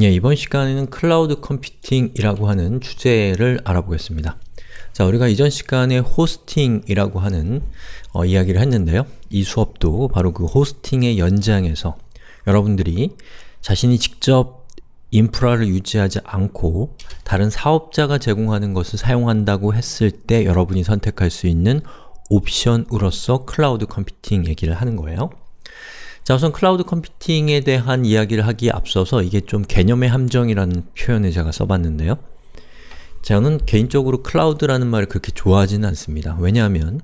예, 이번 시간에는 클라우드 컴퓨팅이라고 하는 주제를 알아보겠습니다. 자, 우리가 이전 시간에 호스팅이라고 하는 어, 이야기를 했는데요. 이 수업도 바로 그 호스팅의 연장에서 여러분들이 자신이 직접 인프라를 유지하지 않고 다른 사업자가 제공하는 것을 사용한다고 했을 때 여러분이 선택할 수 있는 옵션으로서 클라우드 컴퓨팅 얘기를 하는 거예요. 자 우선 클라우드 컴퓨팅에 대한 이야기를 하기에 앞서서 이게 좀 개념의 함정이라는 표현을 제가 써봤는데요. 저는 개인적으로 클라우드라는 말을 그렇게 좋아하지는 않습니다. 왜냐하면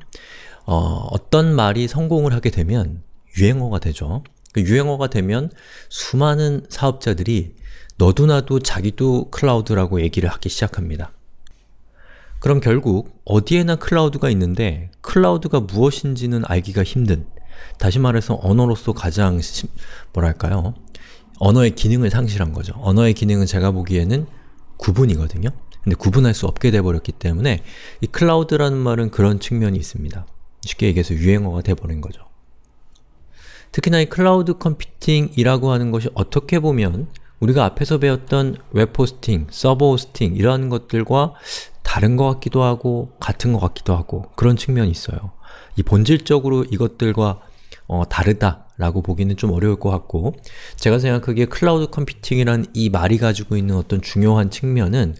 어, 어떤 말이 성공을 하게 되면 유행어가 되죠. 그 유행어가 되면 수많은 사업자들이 너도나도 자기도 클라우드라고 얘기를 하기 시작합니다. 그럼 결국 어디에나 클라우드가 있는데 클라우드가 무엇인지는 알기가 힘든 다시 말해서 언어로서 가장 심, 뭐랄까요? 언어의 기능을 상실한 거죠. 언어의 기능은 제가 보기에는 구분이거든요. 근데 구분할 수 없게 돼버렸기 때문에 이 클라우드라는 말은 그런 측면이 있습니다. 쉽게 얘기해서 유행어가 돼버린 거죠. 특히나 이 클라우드 컴퓨팅이라고 하는 것이 어떻게 보면 우리가 앞에서 배웠던 웹호스팅, 서버호스팅 이러한 것들과 다른 것 같기도 하고 같은 것 같기도 하고 그런 측면이 있어요. 이 본질적으로 이것들과 어, 다르다라고 보기는 좀 어려울 것 같고 제가 생각하기에 클라우드 컴퓨팅이란 이 말이 가지고 있는 어떤 중요한 측면은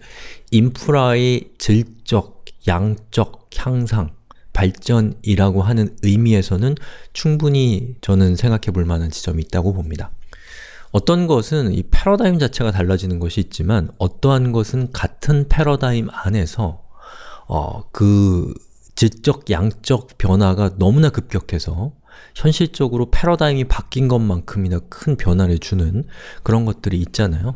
인프라의 질적, 양적 향상, 발전이라고 하는 의미에서는 충분히 저는 생각해 볼 만한 지점이 있다고 봅니다. 어떤 것은 이 패러다임 자체가 달라지는 것이 있지만 어떠한 것은 같은 패러다임 안에서 어, 그 질적, 양적 변화가 너무나 급격해서 현실적으로 패러다임이 바뀐 것만큼이나 큰 변화를 주는 그런 것들이 있잖아요.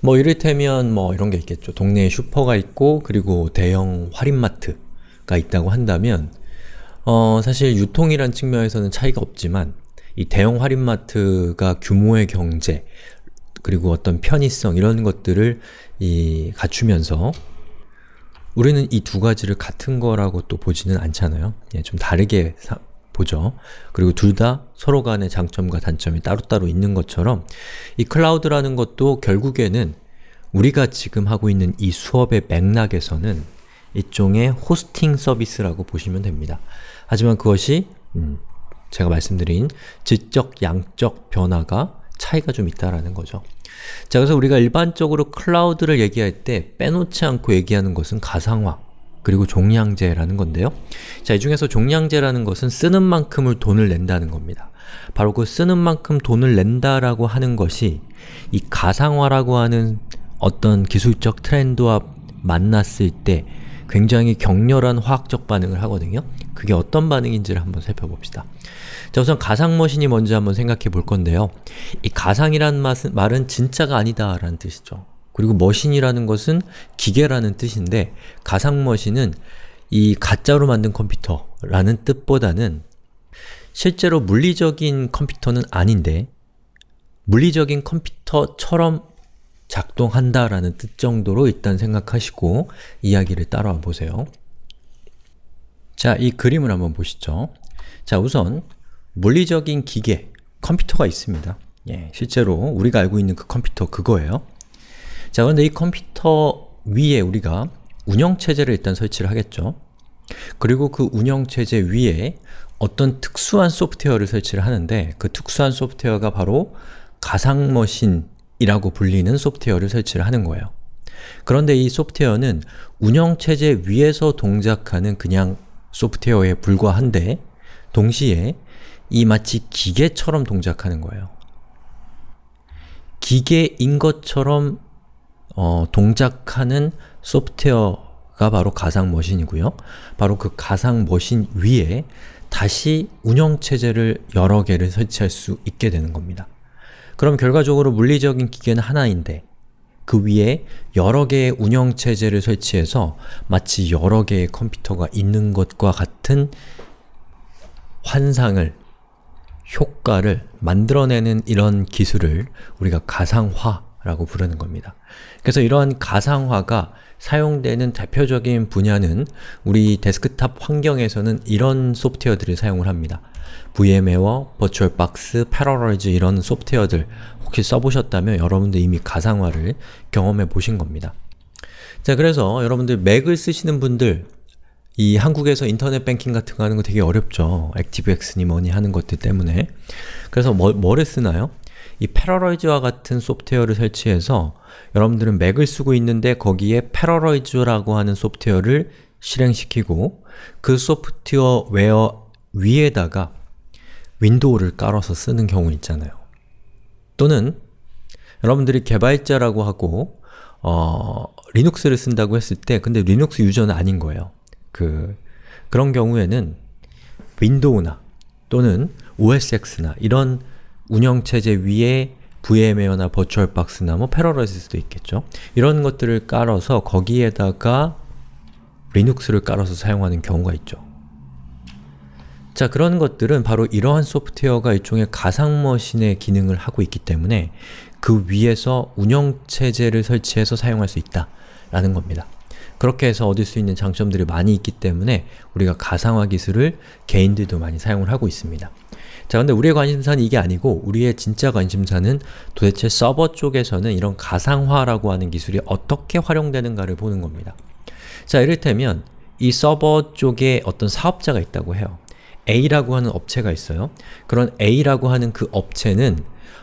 뭐 이를테면 뭐 이런 게 있겠죠. 동네에 슈퍼가 있고 그리고 대형 할인마트가 있다고 한다면 어 사실 유통이란 측면에서는 차이가 없지만 이 대형 할인마트가 규모의 경제 그리고 어떤 편의성 이런 것들을 이 갖추면서 우리는 이 두 가지를 같은 거라고 또 보지는 않잖아요. 예, 좀 다르게 사, 보죠. 그리고 둘 다 서로 간의 장점과 단점이 따로따로 있는 것처럼 이 클라우드라는 것도 결국에는 우리가 지금 하고 있는 이 수업의 맥락에서는 일종의 호스팅 서비스라고 보시면 됩니다. 하지만 그것이 음, 제가 말씀드린 지적 양적 변화가 차이가 좀 있다라는 거죠. 자, 그래서 우리가 일반적으로 클라우드를 얘기할 때 빼놓지 않고 얘기하는 것은 가상화, 그리고 종량제라는 건데요. 자, 이 중에서 종량제라는 것은 쓰는 만큼을 돈을 낸다는 겁니다. 바로 그 쓰는 만큼 돈을 낸다라고 하는 것이 이 가상화라고 하는 어떤 기술적 트렌드와 만났을 때 굉장히 격렬한 화학적 반응을 하거든요. 그게 어떤 반응인지를 한번 살펴봅시다. 자 우선 가상머신이 뭔지 한번 생각해 볼 건데요. 이 가상이란 말은 진짜가 아니다 라는 뜻이죠. 그리고 머신이라는 것은 기계라는 뜻인데 가상 머신은 이 가짜로 만든 컴퓨터라는 뜻보다는 실제로 물리적인 컴퓨터는 아닌데 물리적인 컴퓨터처럼 작동한다라는 뜻 정도로 일단 생각하시고 이야기를 따라와 보세요. 자, 이 그림을 한번 보시죠. 자, 우선 물리적인 기계, 컴퓨터가 있습니다. 예, 실제로 우리가 알고 있는 그 컴퓨터 그거예요. 자, 그런데 이 컴퓨터 위에 우리가 운영체제를 일단 설치를 하겠죠. 그리고 그 운영체제 위에 어떤 특수한 소프트웨어를 설치를 하는데 그 특수한 소프트웨어가 바로 가상머신이라고 불리는 소프트웨어를 설치를 하는 거예요. 그런데 이 소프트웨어는 운영체제 위에서 동작하는 그냥 소프트웨어에 불과한데 동시에 이 마치 기계처럼 동작하는 거예요. 기계인 것처럼 어, 동작하는 소프트웨어가 바로 가상 머신이고요. 바로 그 가상 머신 위에 다시 운영체제를 여러 개를 설치할 수 있게 되는 겁니다. 그럼 결과적으로 물리적인 기계는 하나인데 그 위에 여러 개의 운영체제를 설치해서 마치 여러 개의 컴퓨터가 있는 것과 같은 환상을, 효과를 만들어내는 이런 기술을 우리가 가상화 라고 부르는 겁니다. 그래서 이러한 가상화가 사용되는 대표적인 분야는 우리 데스크탑 환경에서는 이런 소프트웨어들을 사용을 합니다. VMware, 버추얼박스, 패러럴즈 이런 소프트웨어들 혹시 써보셨다면 여러분들 이미 가상화를 경험해 보신 겁니다. 자 그래서 여러분들 맥을 쓰시는 분들 이 한국에서 인터넷 뱅킹 같은 거 하는 거 되게 어렵죠. 액티브엑스니 뭐니 하는 것들 때문에 그래서 뭐, 뭐를 쓰나요? 이 패러러이즈와 같은 소프트웨어를 설치해서 여러분들은 맥을 쓰고 있는데 거기에 패러러이즈라고 하는 소프트웨어를 실행시키고 그 소프트웨어 웨어 위에다가 윈도우를 깔아서 쓰는 경우 있잖아요. 또는 여러분들이 개발자라고 하고 어, 리눅스를 쓴다고 했을 때 근데 리눅스 유저는 아닌 거예요. 그 그런 경우에는 윈도우나 또는 OSX나 이런 운영체제 위에 VM웨어나 버추얼박스나 뭐 패러럴스도 있겠죠. 이런 것들을 깔아서 거기에다가 리눅스를 깔아서 사용하는 경우가 있죠. 자, 그런 것들은 바로 이러한 소프트웨어가 일종의 가상머신의 기능을 하고 있기 때문에 그 위에서 운영체제를 설치해서 사용할 수 있다 라는 겁니다. 그렇게 해서 얻을 수 있는 장점들이 많이 있기 때문에 우리가 가상화 기술을 개인들도 많이 사용을 하고 있습니다. 자, 근데 우리의 관심사는 이게 아니고 우리의 진짜 관심사는 도대체 서버 쪽에서는 이런 가상화라고 하는 기술이 어떻게 활용되는가를 보는 겁니다. 자, 이를테면 이 서버 쪽에 어떤 사업자가 있다고 해요. A라고 하는 업체가 있어요. 그런 A라고 하는 그 업체는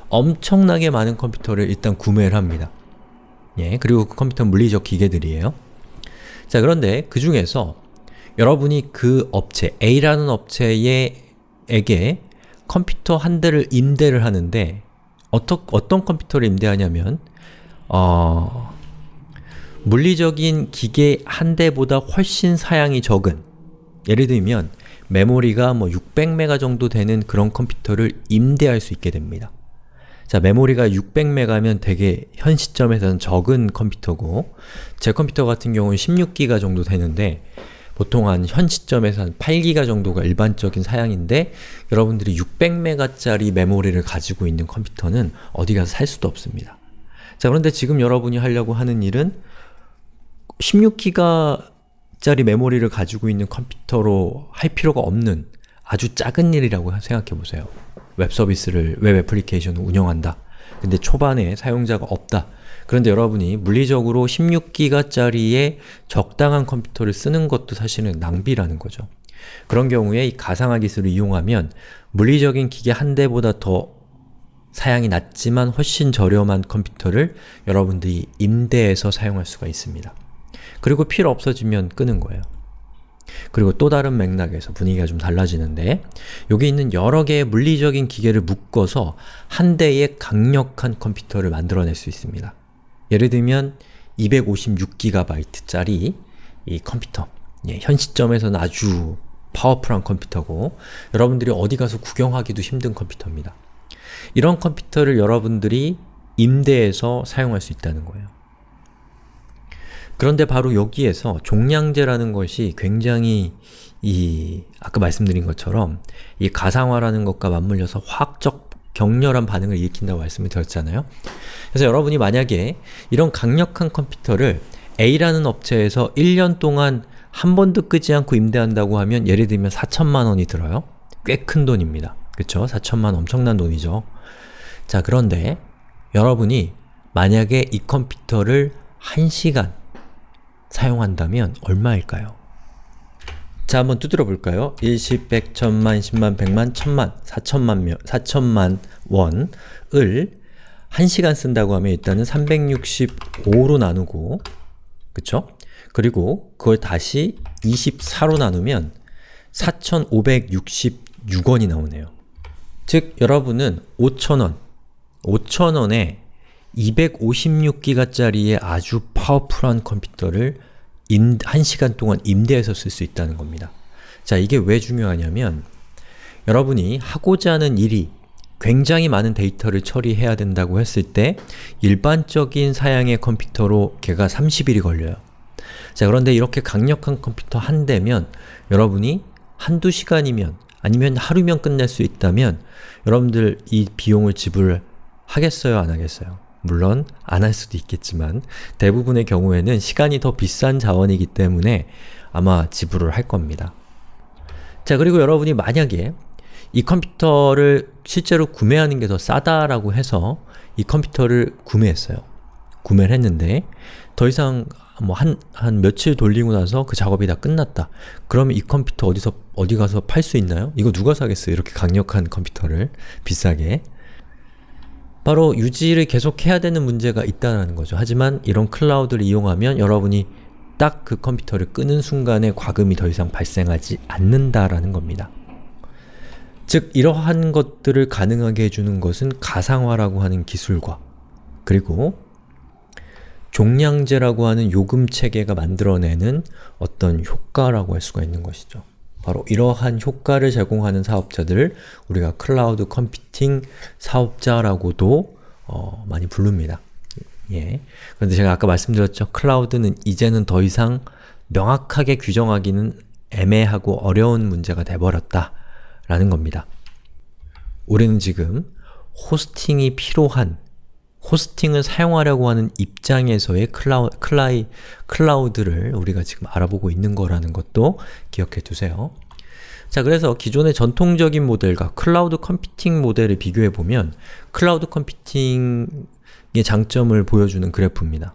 엄청나게 많은 컴퓨터를 일단 구매를 합니다. 예, 그리고 그 컴퓨터는 물리적 기계들이에요. 자, 그런데 그 중에서 여러분이 그 업체, A라는 업체에게 컴퓨터 한 대를 임대를 하는데 어떠, 어떤 컴퓨터를 임대하냐면 어, 물리적인 기계 한 대보다 훨씬 사양이 적은 예를 들면 메모리가 뭐 600메가 정도 되는 그런 컴퓨터를 임대할 수 있게 됩니다. 자, 메모리가 600메가면 되게 현 시점에서는 적은 컴퓨터고 제 컴퓨터 같은 경우는 16기가 정도 되는데 보통 한 현 시점에서 한 8기가 정도가 일반적인 사양인데 여러분들이 600메가짜리 메모리를 가지고 있는 컴퓨터는 어디 가서 살 수도 없습니다. 자 그런데 지금 여러분이 하려고 하는 일은 16기가짜리 메모리를 가지고 있는 컴퓨터로 할 필요가 없는 아주 작은 일이라고 생각해보세요. 웹 서비스를, 웹 애플리케이션을 운영한다. 근데 초반에 사용자가 없다. 그런데 여러분이 물리적으로 16기가짜리의 적당한 컴퓨터를 쓰는 것도 사실은 낭비라는 거죠. 그런 경우에 이 가상화 기술을 이용하면 물리적인 기계 한 대보다 더 사양이 낮지만 훨씬 저렴한 컴퓨터를 여러분들이 임대해서 사용할 수가 있습니다. 그리고 필요 없어지면 끄는 거예요. 그리고 또 다른 맥락에서 분위기가 좀 달라지는데 여기 있는 여러 개의 물리적인 기계를 묶어서 한 대의 강력한 컴퓨터를 만들어낼 수 있습니다. 예를 들면 256GB짜리 이 컴퓨터 예, 현 시점에서는 아주 파워풀한 컴퓨터고 여러분들이 어디 가서 구경하기도 힘든 컴퓨터입니다. 이런 컴퓨터를 여러분들이 임대해서 사용할 수 있다는 거예요. 그런데 바로 여기에서 종량제라는 것이 굉장히 이 아까 말씀드린 것처럼 이 가상화라는 것과 맞물려서 화학적 격렬한 반응을 일으킨다고 말씀을 드렸잖아요. 그래서 여러분이 만약에 이런 강력한 컴퓨터를 A라는 업체에서 1년 동안 한 번도 끄지 않고 임대한다고 하면 예를 들면 4천만 원이 들어요. 꽤 큰 돈입니다. 그쵸? 4천만 엄청난 돈이죠. 자 그런데 여러분이 만약에 이 컴퓨터를 1시간 사용한다면 얼마일까요? 자 한번 두드려 볼까요? 1십, 100, 1000만, 10만, 100만, 1000만, 4천만 명, 4천만 원을 1시간 쓴다고 하면 일단은 365로 나누고 그쵸? 그리고 그걸 다시 24로 나누면 4,566원이 나오네요. 즉, 여러분은 5,000원, 5,000원에 256기가짜리의 아주 파워풀한 컴퓨터를 임, 1시간 동안 임대해서 쓸 수 있다는 겁니다. 자, 이게 왜 중요하냐면 여러분이 하고자 하는 일이 굉장히 많은 데이터를 처리해야 된다고 했을 때 일반적인 사양의 컴퓨터로 걔가 30일이 걸려요. 자, 그런데 이렇게 강력한 컴퓨터 한 대면 여러분이 한두 시간이면 아니면 하루면 끝낼 수 있다면 여러분들 이 비용을 지불하겠어요? 안 하겠어요? 물론 안 할 수도 있겠지만 대부분의 경우에는 시간이 더 비싼 자원이기 때문에 아마 지불을 할 겁니다. 자 그리고 여러분이 만약에 이 컴퓨터를 실제로 구매하는 게 더 싸다라고 해서 이 컴퓨터를 구매했어요. 구매를 했는데 더 이상 뭐한한 한 며칠 돌리고 나서 그 작업이 다 끝났다. 그러면 이 컴퓨터 어디서 어디 가서 팔 수 있나요? 이거 누가 사겠어요? 이렇게 강력한 컴퓨터를 비싸게 바로 유지를 계속해야 되는 문제가 있다는 거죠. 하지만 이런 클라우드를 이용하면 여러분이 딱 그 컴퓨터를 끄는 순간에 과금이 더 이상 발생하지 않는다라는 겁니다. 즉, 이러한 것들을 가능하게 해주는 것은 가상화라고 하는 기술과 그리고 종량제라고 하는 요금 체계가 만들어내는 어떤 효과라고 할 수가 있는 것이죠. 바로 이러한 효과를 제공하는 사업자들을 우리가 클라우드 컴퓨팅 사업자라고도 어, 많이 부릅니다. 예. 그런데 제가 아까 말씀드렸죠. 클라우드는 이제는 더 이상 명확하게 규정하기는 애매하고 어려운 문제가 돼버렸다 라는 겁니다. 우리는 지금 호스팅이 필요한 호스팅을 사용하려고 하는 입장에서의 클라우, 클라이, 클라우드를 우리가 지금 알아보고 있는 거라는 것도 기억해 두세요. 자 그래서 기존의 전통적인 모델과 클라우드 컴퓨팅 모델을 비교해보면 클라우드 컴퓨팅의 장점을 보여주는 그래프입니다.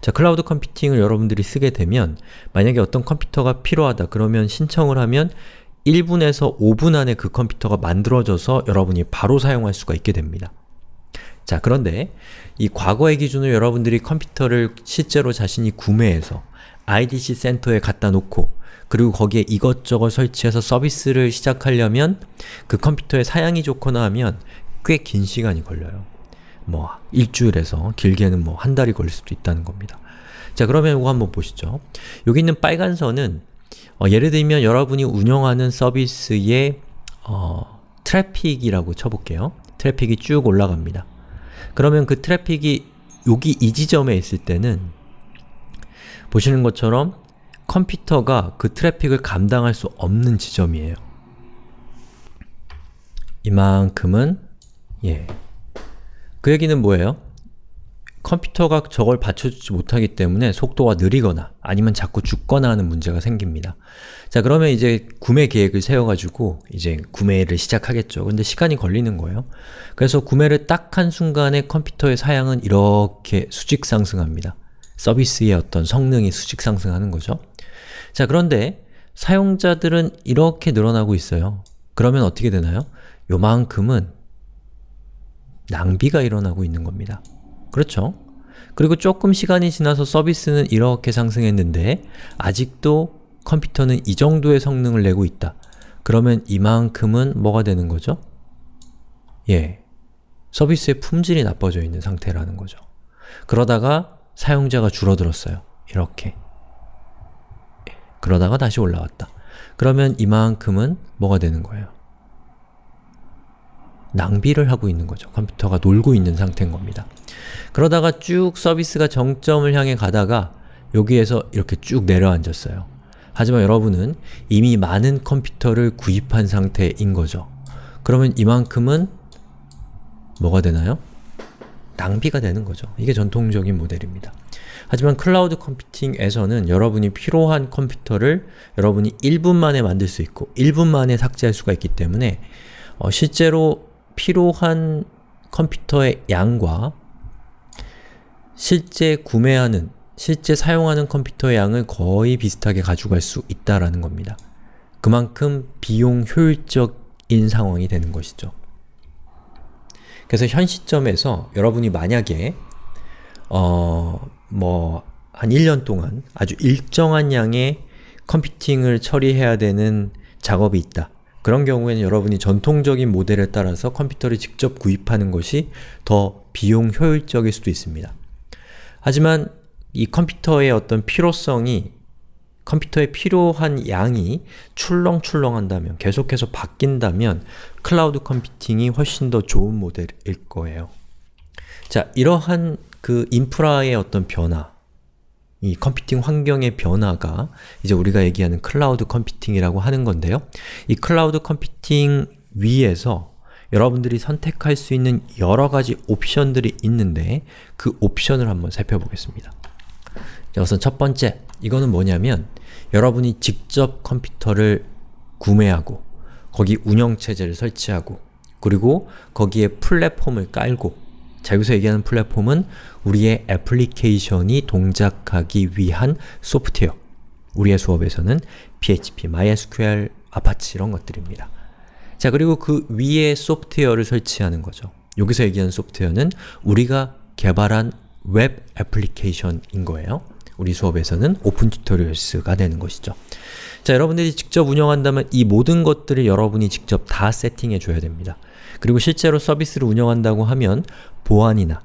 자, 클라우드 컴퓨팅을 여러분들이 쓰게 되면 만약에 어떤 컴퓨터가 필요하다 그러면 신청을 하면 1분에서 5분 안에 그 컴퓨터가 만들어져서 여러분이 바로 사용할 수가 있게 됩니다. 자 그런데 이 과거의 기준으로 여러분들이 컴퓨터를 실제로 자신이 구매해서 IDC 센터에 갖다 놓고 그리고 거기에 이것저것 설치해서 서비스를 시작하려면 그 컴퓨터의 사양이 좋거나 하면 꽤 긴 시간이 걸려요. 뭐 일주일에서 길게는 뭐 한 달이 걸릴 수도 있다는 겁니다. 자 그러면 이거 한번 보시죠. 여기 있는 빨간 선은 어, 예를 들면 여러분이 운영하는 서비스의 어, 트래픽이라고 쳐볼게요. 트래픽이 쭉 올라갑니다. 그러면 그 트래픽이 여기 이 지점에 있을 때는 보시는 것처럼 컴퓨터가 그 트래픽을 감당할 수 없는 지점이에요. 이만큼은 예. 그 얘기는 뭐예요? 컴퓨터가 저걸 받쳐주지 못하기 때문에 속도가 느리거나 아니면 자꾸 죽거나 하는 문제가 생깁니다. 자 그러면 이제 구매 계획을 세워가지고 이제 구매를 시작하겠죠. 근데 시간이 걸리는 거예요. 그래서 구매를 딱 한 순간에 컴퓨터의 사양은 이렇게 수직 상승합니다. 서비스의 어떤 성능이 수직 상승하는 거죠. 자 그런데 사용자들은 이렇게 늘어나고 있어요. 그러면 어떻게 되나요? 요만큼은 낭비가 일어나고 있는 겁니다. 그렇죠? 그리고 조금 시간이 지나서 서비스는 이렇게 상승했는데 아직도 컴퓨터는 이 정도의 성능을 내고 있다. 그러면 이만큼은 뭐가 되는 거죠? 예, 서비스의 품질이 나빠져 있는 상태라는 거죠. 그러다가 사용자가 줄어들었어요. 이렇게. 예. 그러다가 다시 올라왔다. 그러면 이만큼은 뭐가 되는 거예요? 낭비를 하고 있는 거죠. 컴퓨터가 놀고 있는 상태인 겁니다. 그러다가 쭉 서비스가 정점을 향해 가다가 여기에서 이렇게 쭉 내려앉았어요. 하지만 여러분은 이미 많은 컴퓨터를 구입한 상태인 거죠. 그러면 이만큼은 뭐가 되나요? 낭비가 되는 거죠. 이게 전통적인 모델입니다. 하지만 클라우드 컴퓨팅에서는 여러분이 필요한 컴퓨터를 여러분이 1분 만에 만들 수 있고 1분 만에 삭제할 수가 있기 때문에 어, 실제로 필요한 컴퓨터의 양과 실제 구매하는, 실제 사용하는 컴퓨터의 양을 거의 비슷하게 가져갈 수 있다라는 겁니다. 그만큼 비용 효율적인 상황이 되는 것이죠. 그래서 현 시점에서 여러분이 만약에 어, 뭐, 한 1년 동안 아주 일정한 양의 컴퓨팅을 처리해야 되는 작업이 있다. 그런 경우에는 여러분이 전통적인 모델에 따라서 컴퓨터를 직접 구입하는 것이 더 비용 효율적일 수도 있습니다. 하지만 이 컴퓨터의 어떤 필요성이 컴퓨터에 필요한 양이 출렁출렁한다면 계속해서 바뀐다면 클라우드 컴퓨팅이 훨씬 더 좋은 모델일 거예요. 자, 이러한 그 인프라의 어떤 변화 이 컴퓨팅 환경의 변화가 이제 우리가 얘기하는 클라우드 컴퓨팅이라고 하는 건데요. 이 클라우드 컴퓨팅 위에서 여러분들이 선택할 수 있는 여러 가지 옵션들이 있는데 그 옵션을 한번 살펴보겠습니다. 우선 첫 번째, 이거는 뭐냐면 여러분이 직접 컴퓨터를 구매하고 거기 운영체제를 설치하고 그리고 거기에 플랫폼을 깔고 자, 여기서 얘기하는 플랫폼은 우리의 애플리케이션이 동작하기 위한 소프트웨어 우리의 수업에서는 PHP, MySQL, Apache 이런 것들입니다. 자, 그리고 그 위에 소프트웨어를 설치하는 거죠. 여기서 얘기하는 소프트웨어는 우리가 개발한 웹 애플리케이션인 거예요. 우리 수업에서는 오픈 튜토리얼스가 되는 것이죠. 자, 여러분들이 직접 운영한다면 이 모든 것들을 여러분이 직접 다 세팅해 줘야 됩니다. 그리고 실제로 서비스를 운영한다고 하면 보안이나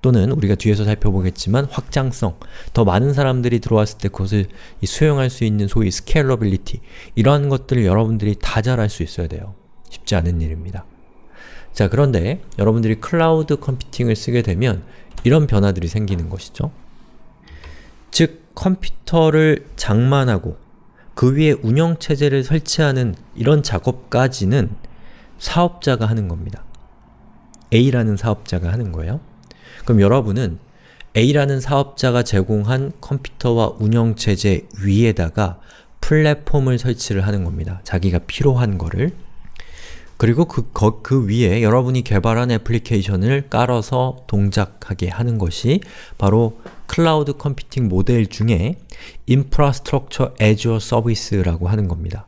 또는 우리가 뒤에서 살펴보겠지만 확장성, 더 많은 사람들이 들어왔을 때 그것을 수용할 수 있는 소위 스케일러빌리티 이러한 것들을 여러분들이 다 잘할 수 있어야 돼요. 쉽지 않은 일입니다. 자 그런데 여러분들이 클라우드 컴퓨팅을 쓰게 되면 이런 변화들이 생기는 것이죠. 즉 컴퓨터를 장만하고 그 위에 운영체제를 설치하는 이런 작업까지는 사업자가 하는 겁니다. A라는 사업자가 하는 거예요. 그럼 여러분은 A라는 사업자가 제공한 컴퓨터와 운영체제 위에다가 플랫폼을 설치를 하는 겁니다. 자기가 필요한 거를. 그리고 그, 거, 그 위에 여러분이 개발한 애플리케이션을 깔아서 동작하게 하는 것이 바로 클라우드 컴퓨팅 모델 중에 인프라스트럭처 애주어 서비스라고 하는 겁니다.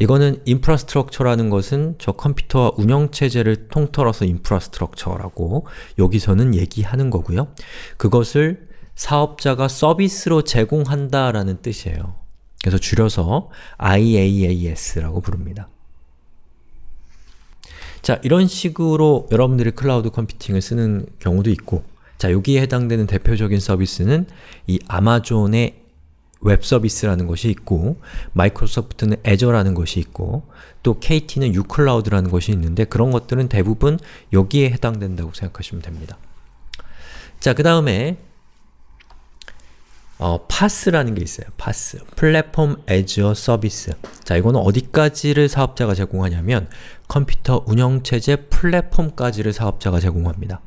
이거는 인프라스트럭처라는 것은 저 컴퓨터와 운영체제를 통틀어서 인프라스트럭처라고 여기서는 얘기하는 거고요. 그것을 사업자가 서비스로 제공한다라는 뜻이에요. 그래서 줄여서 IaaS라고 부릅니다. 자, 이런 식으로 여러분들이 클라우드 컴퓨팅을 쓰는 경우도 있고 자, 여기에 해당되는 대표적인 서비스는 이 아마존의 웹 서비스라는 것이 있고 마이크로소프트는 애저라는 것이 있고 또 KT는 유클라우드라는 것이 있는데 그런 것들은 대부분 여기에 해당된다고 생각하시면 됩니다. 자, 그 다음에 어, 파스라는 게 있어요. 파스. 플랫폼 애저 서비스. 자, 이거는 어디까지를 사업자가 제공하냐면 컴퓨터 운영체제 플랫폼까지를 사업자가 제공합니다.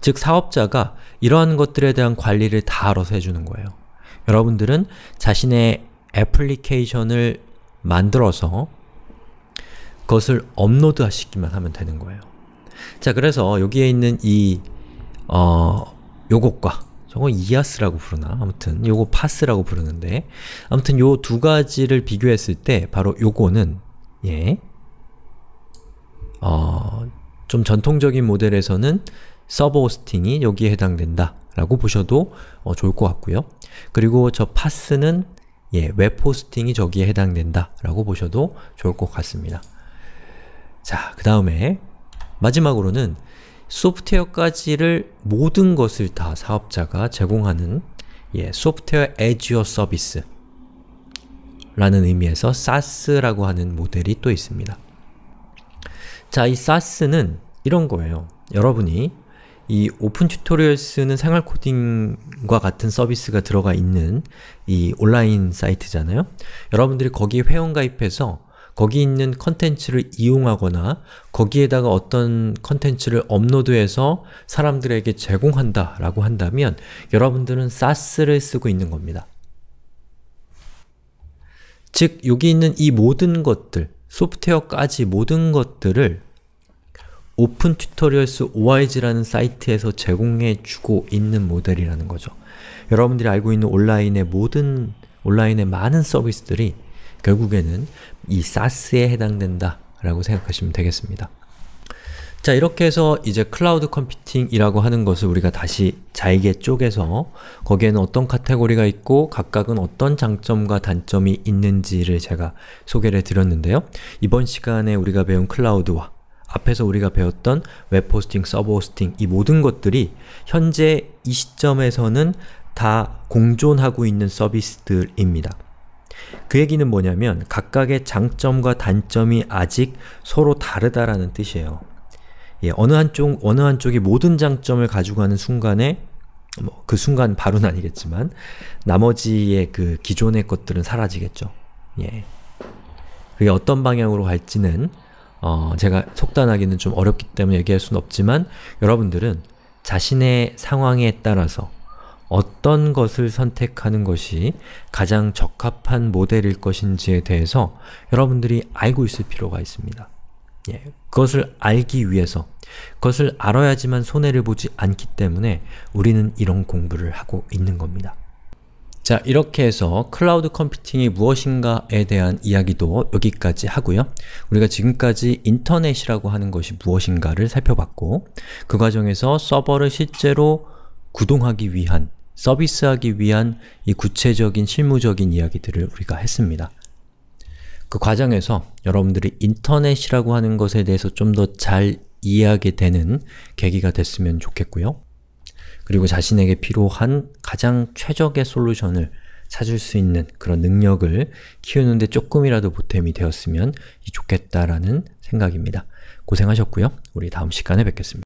즉, 사업자가 이러한 것들에 대한 관리를 다 알아서 해주는 거예요. 여러분들은 자신의 애플리케이션을 만들어서 그것을 업로드 하시기만 하면 되는 거예요. 자, 그래서 여기에 있는 이, 어, 요것과 저거 이아스라고 부르나? 아무튼 요거 파스라고 부르는데 아무튼 요 두 가지를 비교했을 때 바로 요거는 예, 어, 좀 전통적인 모델에서는 서버 호스팅이 여기에 해당된다 라고 보셔도 어, 좋을 것 같고요. 그리고 저 파스는 예, 웹포스팅이 저기에 해당된다 라고 보셔도 좋을 것 같습니다. 자, 그 다음에 마지막으로는 소프트웨어까지를 모든 것을 다 사업자가 제공하는 예, 소프트웨어 에지어 서비스 라는 의미에서 SaaS라고 하는 모델이 또 있습니다. 자, 이 SaaS는 이런 거예요. 여러분이 이 오픈 튜토리얼스는 생활 코딩과 같은 서비스가 들어가 있는 이 온라인 사이트잖아요. 여러분들이 거기에 회원 가입해서 거기 있는 컨텐츠를 이용하거나 거기에다가 어떤 컨텐츠를 업로드해서 사람들에게 제공한다 라고 한다면 여러분들은 사스를 쓰고 있는 겁니다. 즉, 여기 있는 이 모든 것들, 소프트웨어까지 모든 것들을 오픈 튜토리얼스 ORG라는 사이트에서 제공해 주고 있는 모델이라는 거죠. 여러분들이 알고 있는 온라인의 모든 온라인의 많은 서비스들이 결국에는 이 SaaS에 해당된다 라고 생각하시면 되겠습니다. 자 이렇게 해서 이제 클라우드 컴퓨팅이라고 하는 것을 우리가 다시 잘게 쪼개서 거기에는 어떤 카테고리가 있고 각각은 어떤 장점과 단점이 있는지를 제가 소개를 드렸는데요. 이번 시간에 우리가 배운 클라우드와 앞에서 우리가 배웠던 웹호스팅, 서버호스팅이 모든 것들이 현재 이 시점에서는 다 공존하고 있는 서비스들입니다. 그 얘기는 뭐냐면 각각의 장점과 단점이 아직 서로 다르다라는 뜻이에요. 예, 어느 한쪽 어느 한쪽이 모든 장점을 가지고 가는 순간에 뭐그 순간 바로는 아니겠지만 나머지의 그 기존의 것들은 사라지겠죠. 예. 그게 어떤 방향으로 갈지는 어, 제가 속단하기는 좀 어렵기 때문에 얘기할 수는 없지만 여러분들은 자신의 상황에 따라서 어떤 것을 선택하는 것이 가장 적합한 모델일 것인지에 대해서 여러분들이 알고 있을 필요가 있습니다. 예, 그것을 알기 위해서 그것을 알아야지만 손해를 보지 않기 때문에 우리는 이런 공부를 하고 있는 겁니다. 자, 이렇게 해서 클라우드 컴퓨팅이 무엇인가에 대한 이야기도 여기까지 하고요. 우리가 지금까지 인터넷이라고 하는 것이 무엇인가를 살펴봤고 그 과정에서 서버를 실제로 구동하기 위한, 서비스하기 위한 이 구체적인 실무적인 이야기들을 우리가 했습니다. 그 과정에서 여러분들이 인터넷이라고 하는 것에 대해서 좀 더 잘 이해하게 되는 계기가 됐으면 좋겠고요. 그리고 자신에게 필요한 가장 최적의 솔루션을 찾을 수 있는 그런 능력을 키우는데 조금이라도 보탬이 되었으면 좋겠다라는 생각입니다. 고생하셨고요. 우리 다음 시간에 뵙겠습니다.